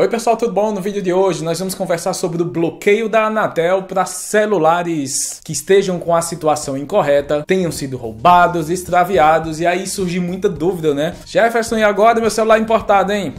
Oi pessoal, tudo bom? No vídeo de hoje nós vamos conversar sobre o bloqueio da Anatel para celulares que estejam com a situação incorreta, tenham sido roubados, extraviados e aí surge muita dúvida, né? Jefferson, e agora meu celular importado, hein?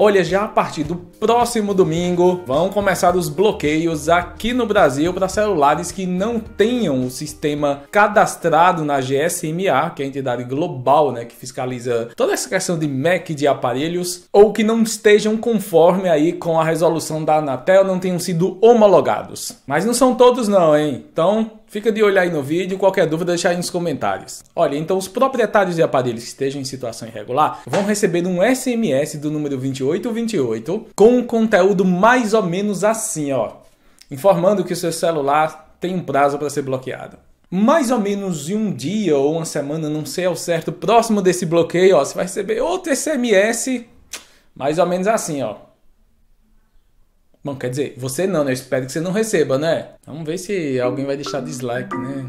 Olha, já a partir do próximo domingo vão começar os bloqueios aqui no Brasil para celulares que não tenham o sistema cadastrado na GSMA, que é a entidade global né, que fiscaliza toda essa questão de MAC de aparelhos, ou que não estejam conforme aí com a resolução da Anatel, não tenham sido homologados. Mas não são todos não, hein? Então Fica de olho aí no vídeo, qualquer dúvida deixa aí nos comentários. Olha, então os proprietários de aparelhos que estejam em situação irregular vão receber um SMS do número 2828 com um conteúdo mais ou menos assim, ó, informando que o seu celular tem um prazo para ser bloqueado. Mais ou menos em um dia ou uma semana, não sei ao certo, próximo desse bloqueio, ó, você vai receber outro SMS, mais ou menos assim, ó. Bom, quer dizer, você não, né? Eu espero que você não receba, né? Vamos ver se alguém vai deixar dislike, né?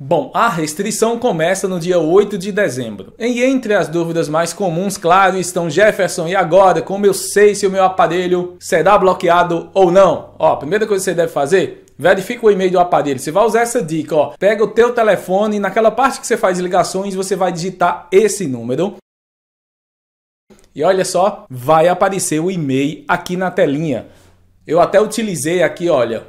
Bom, a restrição começa no dia 8 de dezembro. E entre as dúvidas mais comuns, claro, estão Jefferson, e agora? Como eu sei se o meu aparelho será bloqueado ou não? Ó, a primeira coisa que você deve fazer Verifica o e-mail do aparelho. Você vai usar essa dica, ó. Pega o teu telefone e naquela parte que você faz ligações, você vai digitar esse número e olha só, vai aparecer o e-mail aqui na telinha. Eu até utilizei aqui, olha,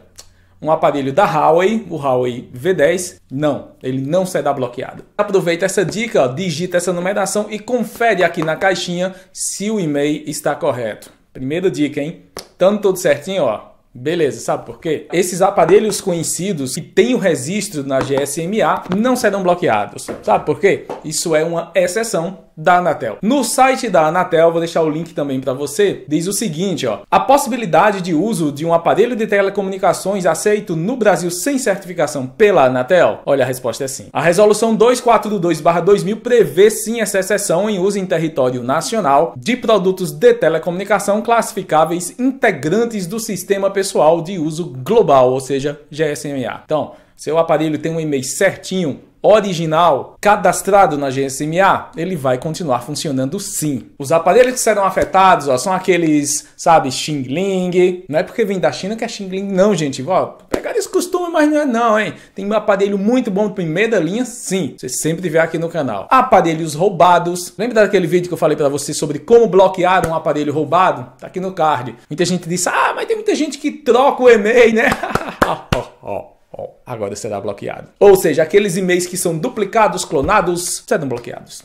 um aparelho da Huawei, o Huawei V10, não, ele não será bloqueado. Aproveita essa dica, digita essa numeração e confere aqui na caixinha se o e-mail está correto. Primeira dica, hein? Tanto tudo certinho, ó. Beleza, sabe por quê? Esses aparelhos conhecidos que têm o registro na GSMA não serão bloqueados. Sabe por quê? Isso é uma exceção da Anatel. No site da Anatel, vou deixar o link também para você, diz o seguinte, ó: a possibilidade de uso de um aparelho de telecomunicações aceito no Brasil sem certificação pela Anatel? Olha, a resposta é sim. A resolução 242/2000 prevê sim essa exceção em uso em território nacional de produtos de telecomunicação classificáveis integrantes do sistema pessoal de uso global, ou seja, GSMA. Então, seu aparelho tem um e-mail certinho original cadastrado na GSMA, ele vai continuar funcionando sim. Os aparelhos que serão afetados ó, são aqueles, sabe, Xing Ling. Não é porque vem da China que é Xing Ling, não, gente. Ó, pegar esse costume, mas não é não, hein? Tem um aparelho muito bom de primeira linha, sim. Você sempre tiver aqui no canal. Aparelhos roubados. Lembra daquele vídeo que eu falei para você sobre como bloquear um aparelho roubado? Tá aqui no card. Muita gente disse, ah, mas tem muita gente que troca o e-mail, né? Oh, agora será bloqueado. Ou seja, aqueles e-mails que são duplicados, clonados, serão bloqueados.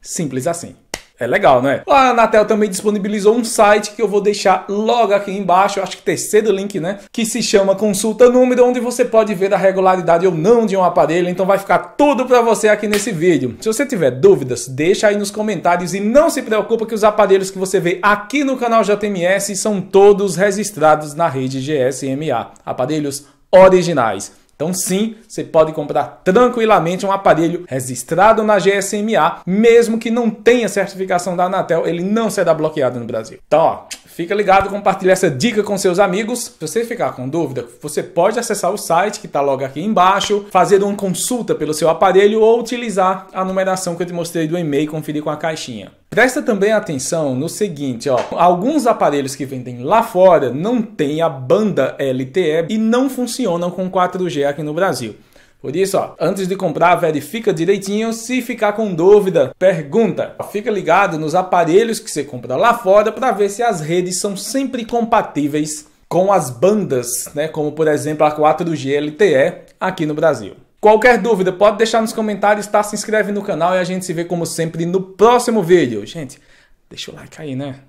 Simples assim. É legal, né? A Anatel também disponibilizou um site que eu vou deixar logo aqui embaixo, acho que terceiro link, né? Que se chama Consulta Número, onde você pode ver a regularidade ou não de um aparelho. Então vai ficar tudo para você aqui nesse vídeo. Se você tiver dúvidas, deixa aí nos comentários e não se preocupa que os aparelhos que você vê aqui no canal JMS são todos registrados na rede GSMA. Aparelhos originais. Então sim, você pode comprar tranquilamente um aparelho registrado na GSMA, mesmo que não tenha certificação da Anatel, ele não será bloqueado no Brasil. Então, ó, fica ligado, compartilha essa dica com seus amigos. Se você ficar com dúvida, você pode acessar o site que está logo aqui embaixo, fazer uma consulta pelo seu aparelho ou utilizar a numeração que eu te mostrei do e-mail e conferir com a caixinha. Presta também atenção no seguinte, ó. Alguns aparelhos que vendem lá fora não têm a banda LTE e não funcionam com 4G aqui no Brasil. Por isso, ó, antes de comprar, verifica direitinho. Se ficar com dúvida, pergunta. Fica ligado nos aparelhos que você compra lá fora para ver se as redes são sempre compatíveis com as bandas, né? Como por exemplo a 4G LTE aqui no Brasil. Qualquer dúvida, pode deixar nos comentários, tá? Se inscreve no canal e a gente se vê como sempre no próximo vídeo. Gente, deixa o like aí, né?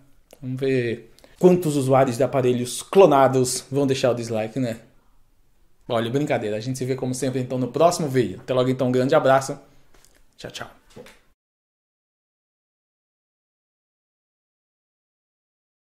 Vamos ver quantos usuários de aparelhos clonados vão deixar o dislike, né? Olha, brincadeira. A gente se vê como sempre então no próximo vídeo. Até logo então, um grande abraço. Tchau, tchau.